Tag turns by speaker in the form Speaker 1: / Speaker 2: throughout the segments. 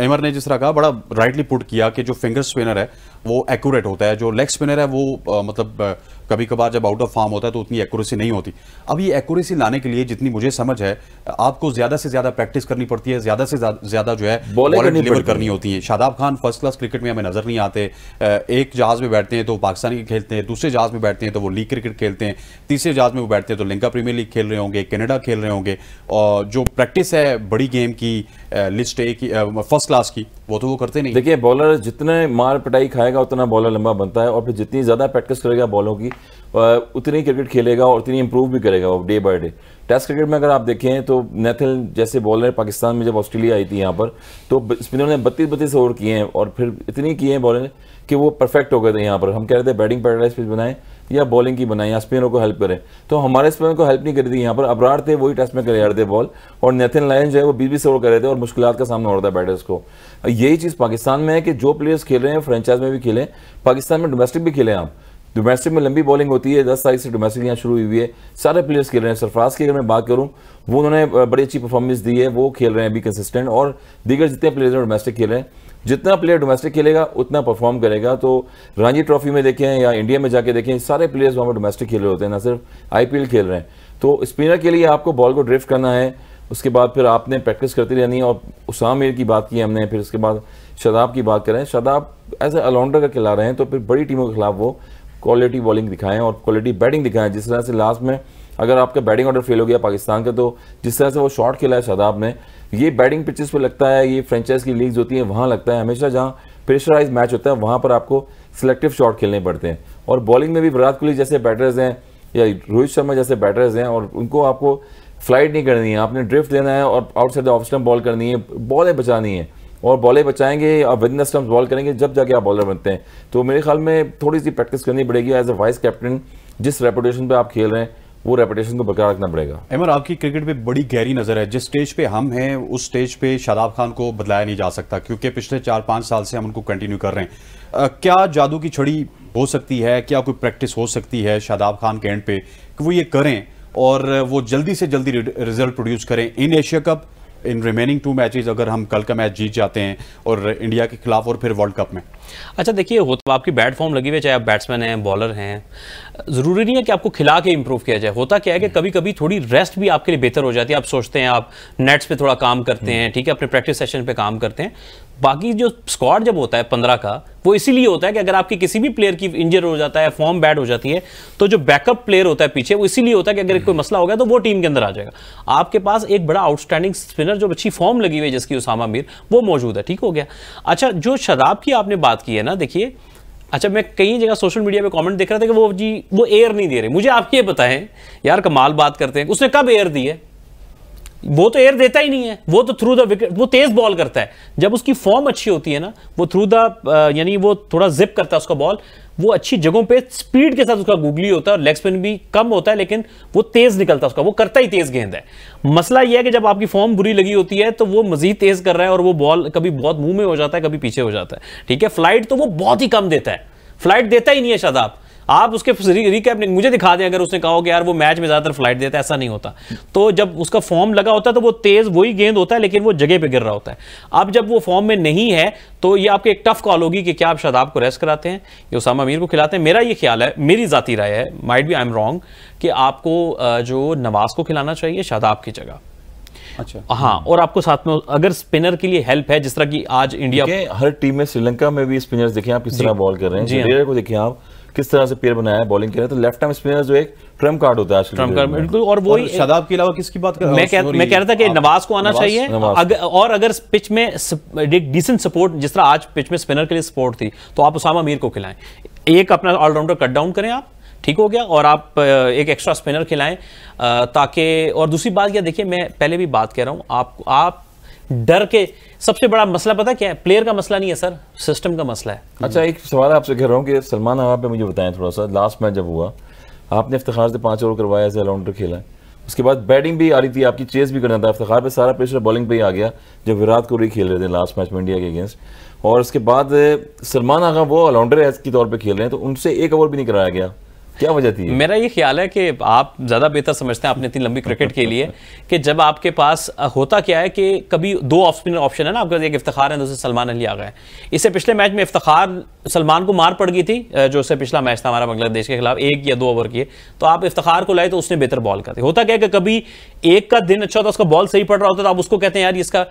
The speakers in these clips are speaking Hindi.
Speaker 1: एमर ने जिस तरह कहा बड़ा राइटली पुट किया कि जो फिंगर स्पिनर है वो एक्यूरेट होता है जो लेग स्पिनर है वो आ, मतलब कभी कभार जब आउट ऑफ फॉर्म होता है तो उतनी एक्यूरेसी नहीं होती अब ये एक्यूरेसी लाने के लिए जितनी मुझे समझ है आपको ज़्यादा से ज़्यादा प्रैक्टिस करनी पड़ती है ज़्यादा से ज़्यादा जो है डिलीवर करनी होती है Shadab Khan first class cricket में हमें नज़र नहीं आते एक जहाज़ में बैठते हैं तो पाकिस्तानी खेलते हैं दूसरे जहाज़ में बैठते हैं तो वो लीग क्रिकेट खेलते हैं तीसरे जहाज़ में वो बैठते हैं तो लिंका प्रीमियर लीग खेल रहे होंगे कैनेडा खेल रहे होंगे और जो प्रैक्टिस है बड़ी गेम की लिस्ट ए की
Speaker 2: फर्स्ट क्लास की वो तो वो करते नहीं देखिए बॉलर जितने मार पिटाई खाएगा उतना बॉलर लंबा बनता है और फिर जितनी ज़्यादा प्रैक्टिस करेगा बॉलों की उतनी क्रिकेट खेलेगा और उतनी इंप्रूव भी करेगा वो day by day test cricket में अगर आप देखें तो नेथिल जैसे बॉलर पाकिस्तान में जब ऑस्ट्रेलिया आई थी यहाँ पर तो स्पिनर ने बत्तीस बत्तीस ओवर किए हैं और फिर इतनी किए हैं बॉलर कि वो परफेक्ट हो गए थे यहाँ पर हम कह रहे थे बैटिंग पैराडाइज पिच बनाएं या बॉलिंग की बनाएं या स्पिनरों को हेल्प करें तो हमारे स्पिनर को हेल्प नहीं करी थी यहाँ पर अबरार थे वही टेस्ट में जा रहे थे बॉल और नेथन लायन जो है वो बीस बीस ओवर कर रहे थे और मुश्किल का सामना हो रहा था बैटर्स को यही चीज़ पाकिस्तान में है कि जो प्लेयर्स खेल रहे हैं फ्रेंचाइज में भी खेलें पाकिस्तान में डोमेस्टिक भी खेलें आप डोमेस्टिक में लंबी बॉलिंग होती है दस तारीख से डोमेस्टिक यहाँ शुरू हुई हुई है सारे प्लेयर्स खेल रहे हैं सरफराज की अगर मैं बात करूँ वो उन्होंने बड़ी अच्छी परफॉर्मेंस दी है वो खेल रहे हैं अभी कंसिस्टेंट और दीगर जितने प्लेयर्स हैं डोमेस्टिक खेल रहे हैं जितना प्लेयर डोमेस्टिक खेलेगा उतना परफॉर्म करेगा तो रणजी ट्रॉफी में देखें या इंडिया में जाके देखें सारे प्लेयर्स वहाँ पर डोमेस्टिक खेल रहे होते हैं ना सिर्फ आई खेल रहे हैं तो स्पिनर के लिए आपको बॉल को ड्रिफ्ट करना है उसके बाद फिर आपने प्रैक्टिस करती रहनी और उसाम की बात की हमने फिर उसके बाद शदाब की बात करें शदाब एज ए ऑलराउंडर का खिला रहे हैं तो फिर बड़ी टीमों के खिलाफ वो क्वालिटी बॉलिंग दिखाएं और क्वालिटी बैटिंग दिखाएं जिस तरह से लास्ट में अगर आपका बैटिंग ऑर्डर फेल हो गया पाकिस्तान का तो जिस तरह से वो शॉट खेला है शादाब ने ये बैटिंग पिचेस पे लगता है ये फ्रेंचाइज की लीग्स होती हैं वहाँ लगता है हमेशा जहाँ प्रेशराइज मैच होता है वहाँ पर आपको सिलेक्टिव शॉट खेलने पड़ते हैं और बॉलिंग में भी विराट कोहली जैसे बैटर्स हैं या रोहित शर्मा जैसे बैटर्स हैं और उनको आपको फ्लाइट नहीं करनी है आपने ड्रिफ्ट देना है और outside the off stump ball करनी है बॉलें बचानी है और बॉलें बचाएंगे और विद इन बॉल करेंगे जब जाके आप बॉलर बनते हैं तो मेरे ख्याल में थोड़ी सी प्रैक्टिस करनी पड़ेगी एज ए वाइस कैप्टन जिस रेपुटेशन पर आप खेल रहे हैं वो रेपुटेशन को बरकरार रखना पड़ेगा
Speaker 1: एमर आपकी क्रिकेट पे बड़ी गहरी नज़र है जिस स्टेज पे हम हैं उस स्टेज पे शादाब खान को बदलाया नहीं जा सकता क्योंकि पिछले चार पाँच साल से हम उनको कंटिन्यू कर रहे हैं आ, क्या जादू की छड़ी हो सकती है क्या कोई प्रैक्टिस हो सकती है शादाब खान के एंड पे कि वो ये करें और वो जल्दी से जल्दी रिजल्ट प्रोड्यूस करें in Asia cup in remaining two matches अगर हम कल का मैच जीत जाते हैं और इंडिया के खिलाफ और फिर वर्ल्ड कप में अच्छा देखिए वो तो आपकी बैट फॉर्म लगी हुई है चाहे आप बैट्समैन
Speaker 3: हैं बॉलर हैं ज़रूरी नहीं है कि आपको खिला के इम्प्रूव किया जाए होता क्या है कि कभी कभी थोड़ी रेस्ट भी आपके लिए बेहतर हो जाती है आप सोचते हैं आप नेट्स पे थोड़ा काम करते हैं ठीक है अपने प्रैक्टिस सेशन पे काम करते हैं बाकी जो स्क्वाड जब होता है पंद्रह का वो इसीलिए होता है कि अगर आपकी किसी भी प्लेयर की इंजर हो जाता है फॉर्म बैड हो जाती है तो जो बैकअप प्लेयर होता है पीछे वो इसीलिए होता है कि अगर कोई हम्म। मसला हो गया तो वो टीम के अंदर आ जाएगा आपके पास एक बड़ा आउटस्टैंडिंग स्पिनर जो अच्छी फॉर्म लगी हुई है जिसकी उसामा मीर वो मौजूद है ठीक हो गया अच्छा जो शराब की आपने बात की है ना देखिए अच्छा मैं कई जगह सोशल मीडिया पे कमेंट देख रहा था कि वो जी वो एयर नहीं दे रहे मुझे आप ये बताएं यार कमाल बात करते हैं उसने कब एयर दी है वो तो एयर देता ही नहीं है वो तो थ्रू द विकेट वो तेज बॉल करता है जब उसकी फॉर्म अच्छी होती है ना वो थ्रू द यानी वो थोड़ा जिप करता है उसका बॉल वो अच्छी जगहों पे स्पीड के साथ उसका गुगली होता है और लेग स्पिन भी कम होता है लेकिन वो तेज निकलता है उसका वो करता ही तेज गेंद है मसला यह है कि जब आपकी फॉर्म बुरी लगी होती है तो वो मजीद तेज कर रहा है और वो बॉल कभी बहुत मुंह में हो जाता है कभी पीछे हो जाता है ठीक है फ्लाइट तो वो बहुत ही कम देता है फ्लाइट देता ही नहीं है शादाब आप उसके रिकैप नहीं मुझे दिखा दें अगर उसने कहा हो कि यार वो मैच में ज़्यादातर फ्लाइट देता है ऐसा नहीं होता तो जब उसका फॉर्म लगा होता है तो वो तेज़ वही गेंद होता है लेकिन वो जगह पर गिर रहा होता है अब जब वो फॉर्म में नहीं है तो ये आपके एक टफ कॉल होगी कि क्या आप शादाब को रेस्ट कराते हैं या उसामा अमीर को खिलाते हैं मेरा ये ख्याल है मेरी ज़ाती राय है might be I am wrong कि आपको जो नवाज को खिलाना चाहिए शादाब की जगह अच्छा हाँ और आपको साथ में अगर स्पिनर के लिए हेल्प है जिस तरह
Speaker 2: की आज इंडिया हर टीम में श्रीलंका में भी स्पिनर्स देखें आप किस तरह बॉल कर रहे हैं जी हाँ। को देखें आप किस तरह से पेयर बनाया है बॉलिंग के लिए तो लेफ्ट आर्म स्पिनर जो एक ट्रम कार्ड होता है ट्रम्प कार्ड बिल्कुल और वही शादाब के अलावा किसकी बात कर मैं कह, मैं कह रहा था कि नवाज को आना चाहिए
Speaker 3: अगर, और अगर पिच में एक डिसेंट सपोर्ट जिस तरह आज पिच में स्पिनर के लिए सपोर्ट थी तो आप उसामा मीर को खिलाएं एक अपना ऑलराउंडर कट डाउन करें आप ठीक हो गया और आप एक एक्स्ट्रा स्पिनर खिलाएं ताकि और दूसरी बात क्या देखिए मैं पहले भी बात कह रहा हूं आप आप डर के सबसे बड़ा मसला पता क्या है प्लेयर का मसला नहीं है सर सिस्टम का मसला है अच्छा
Speaker 2: एक सवाल आपसे कह रहा हूँ कि सलमान आप मुझे बताएं थोड़ा सा लास्ट मैच जब हुआ आपने इफ्तार से पाँच ओवर करवाया एज ऑलराउंडर खेला उसके बाद बैटिंग भी आ रही थी आपकी चेस भी करना था इफ्तार पे सारा प्रेशर बॉलिंग पे ही आ गया जब विराट कोहली खेल रहे थे लास्ट मैच में इंडिया के अगेंस्ट और उसके बाद सलमान आगा वो ऑलराउंडर के तौर पर खेल रहे हैं तो उनसे एक ओवर भी नहीं कराया गया क्या वजह थी
Speaker 3: मेरा ये ख्याल है कि आप ज़्यादा बेहतर समझते हैं आपने इतनी लंबी क्रिकेट के लिए कि जब आपके पास होता क्या है कि कभी दो ऑफ स्पिनर ऑप्शन है ना आपके एक इफ्तार है दूसरे सलमान अली आ गए इससे पिछले मैच में इफ्तार सलमान को मार पड़ गई थी जो उससे पिछला मैच था हमारा बांग्लादेश के खिलाफ एक या दो ओवर किए तो आप इफ्तार को लाए तो उसने बेहतर बॉल करते होता क्या है कि कभी एक का दिन अच्छा होता उसका बॉल सही पड़ रहा होता तो आप उसको कहते हैं यार इसका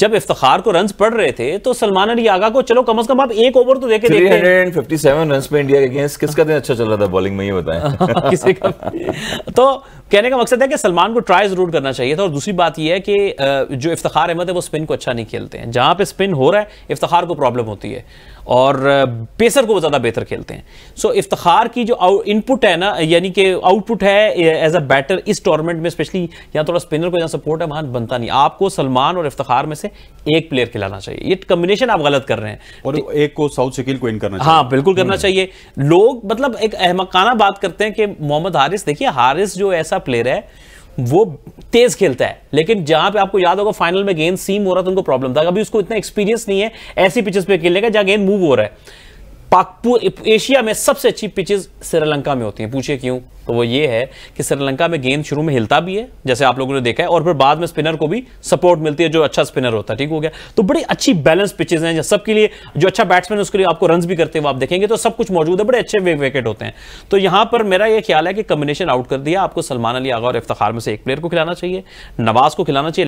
Speaker 3: जब इफ्तार को रन पड़ रहे थे तो सलमान अली आगा को चलो कम अज कम आप एक ओवर तो देखे
Speaker 2: देखते रन पे इंडिया के अगेंस्ट किसका दिन अच्छा चल रहा था बॉलिंग में ये बताएं किसी का तो कहने का मकसद है कि सलमान को
Speaker 3: ट्राई जरूर करना चाहिए था और दूसरी बात यह है कि जो इफ्तार अहमद है वो स्पिन को अच्छा नहीं खेलते हैं जहां पे स्पिन हो रहा है इफ्तार को प्रॉब्लम होती है और पेसर को ज़्यादा बेहतर खेलते हैं सो so, इफ्तार की जो इनपुट है ना यानी कि आउटपुट है एज अ बैटर इस टूर्नामेंट में स्पेशली यहाँ थोड़ा स्पिनर को जहाँ सपोर्ट है वहां बनता नहीं आपको सलमान और इफ्तार में से एक प्लेयर खिलाना चाहिए ये कम्बिनेशन आप गलत कर रहे हैं और तो एक को साउथ शकील को इन करना हाँ बिल्कुल करना हम्म। चाहिए लोग मतलब एक अहमकाना बात करते हैं कि मोहम्मद हारिस देखिए हारिस जो ऐसा प्लेयर है वो तेज खेलता है लेकिन जहां पे आपको याद होगा फाइनल में गेंद सीम हो रहा था उनको प्रॉब्लम था अभी उसको इतना एक्सपीरियंस नहीं है ऐसी पिचेस पे खेलने का जहां गेंद मूव हो रहा है पाक एशिया में सबसे अच्छी पिचेस श्रीलंका में होती हैं पूछिए क्यों तो वो ये है कि श्रीलंका में गेंद शुरू में हिलता भी है जैसे आप लोगों ने देखा है और फिर बाद में स्पिनर को भी सपोर्ट मिलती है जो अच्छा स्पिनर होता है ठीक हो गया तो बड़ी अच्छी बैलेंस पिचेज हैं सबके लिए जो अच्छा बैट्समैन उसके लिए आपको रन भी करते हुए आप देखेंगे तो सब कुछ मौजूद है बड़े अच्छे वे विकेट होते हैं तो यहां पर मेरा यह ख्याल है कि कम्बिनेशन आउट कर दिया आपको सलमान अली आगा और इफ्तार में से एक प्लेयर को खिलाना चाहिए नवाज को खिलाना चाहिए